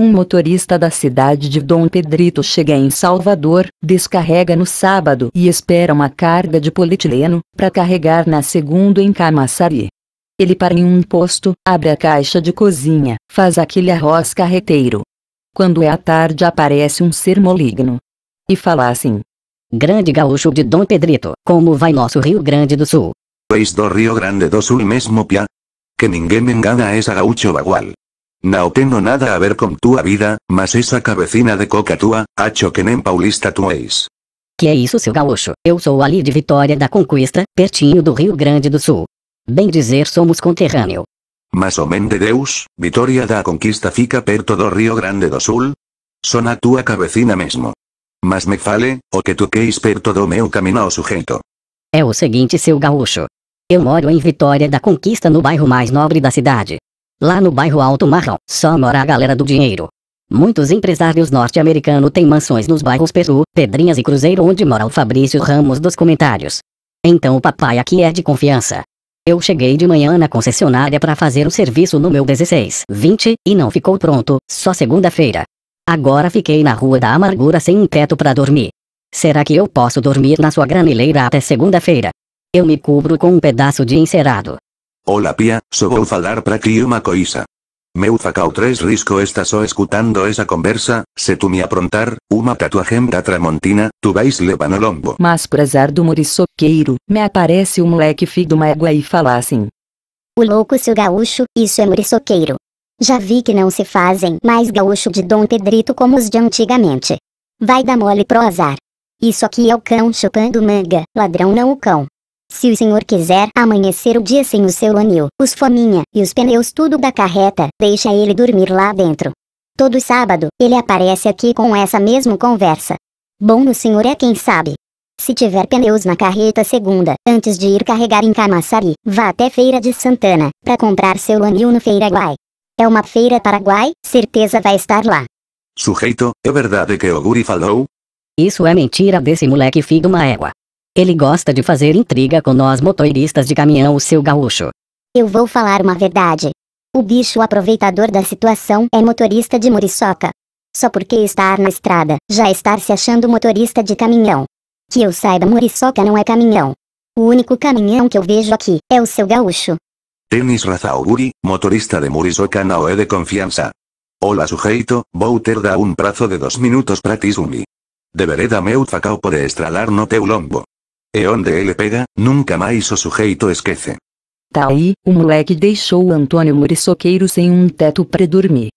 Um motorista da cidade de Dom Pedrito chega em Salvador, descarrega no sábado e espera uma carga de polietileno, para carregar na segunda em Camaçari. Ele para em um posto, abre a caixa de cozinha, faz aquele arroz carreteiro. Quando é à tarde aparece um ser maligno. E fala assim. Grande gaúcho de Dom Pedrito, como vai nosso Rio Grande do Sul? Pois do Rio Grande do Sul mesmo pia? Que ninguém me engana a é essa gaúcho bagual. Não tengo nada a ver con tua vida, mas essa cabecina de coca tua, acho que nem paulista tu és. Que é isso seu gaúcho, eu sou ali de Vitória da Conquista, pertinho do Rio Grande do Sul. Bem dizer somos conterrâneo. Mas homem oh, de Deus, Vitória da Conquista fica perto do Rio Grande do Sul? Son na tua cabecina mesmo. Mas me fale, o que tu queis perto do meu caminho ao sujeito. É o seguinte seu gaúcho. Eu moro em Vitória da Conquista no bairro mais nobre da cidade. Lá no bairro Alto Marrom, só mora a galera do dinheiro. Muitos empresários norte-americanos têm mansões nos bairros Peru, Pedrinhas e Cruzeiro onde mora o Fabrício Ramos dos comentários. Então o papai aqui é de confiança. Eu cheguei de manhã na concessionária para fazer o serviço no meu 1620 e não ficou pronto, só segunda-feira. Agora fiquei na rua da amargura sem um teto para dormir. Será que eu posso dormir na sua granileira até segunda-feira? Eu me cubro com um pedaço de encerado. Hola pia, so vou falar pra ti uma coisa. Meu facau tres risco está só escutando essa conversa, se tu me aprontar, uma tatuagem da Tramontina, tu vais levar no lombo. Mas por azar do muriçoqueiro, me aparece um moleque filho de uma égua e fala assim. O louco seu gaúcho, isso é muriçoqueiro. Já vi que não se fazem mais gaúcho de Dom Pedrito como os de antigamente. Vai dar mole pro azar. Isso aqui é o cão chupando manga, ladrão não o cão. Se o senhor quiser amanhecer o dia sem o seu anil, os fominha e os pneus tudo da carreta, deixa ele dormir lá dentro. Todo sábado, ele aparece aqui com essa mesma conversa. Bom o senhor é quem sabe. Se tiver pneus na carreta segunda, antes de ir carregar em Camaçari, vá até Feira de Santana, para comprar seu anil no Feira Guai. É uma feira paraguai, certeza vai estar lá. Sujeito, é verdade que o guri falou? Isso é mentira desse moleque filho de uma égua. Ele gosta de fazer intriga com nós motoristas de caminhão, o seu gaúcho. Eu vou falar uma verdade. O bicho aproveitador da situação é motorista de muriçoca. Só porque estar na estrada, já estar se achando motorista de caminhão. Que eu saiba, muriçoca não é caminhão. O único caminhão que eu vejo aqui é o seu gaúcho. Tênis Razaoguri, motorista de Muriçoca não é de confiança. Olá sujeito, vou ter dar um prazo de dois minutos para ti sumir. Deveré da meu facao por estralar no teu lombo. E onde ele pega, nunca mais o sujeito esquece. Tá aí, o moleque deixou Antônio Muriçoqueiro sem um teto para dormir.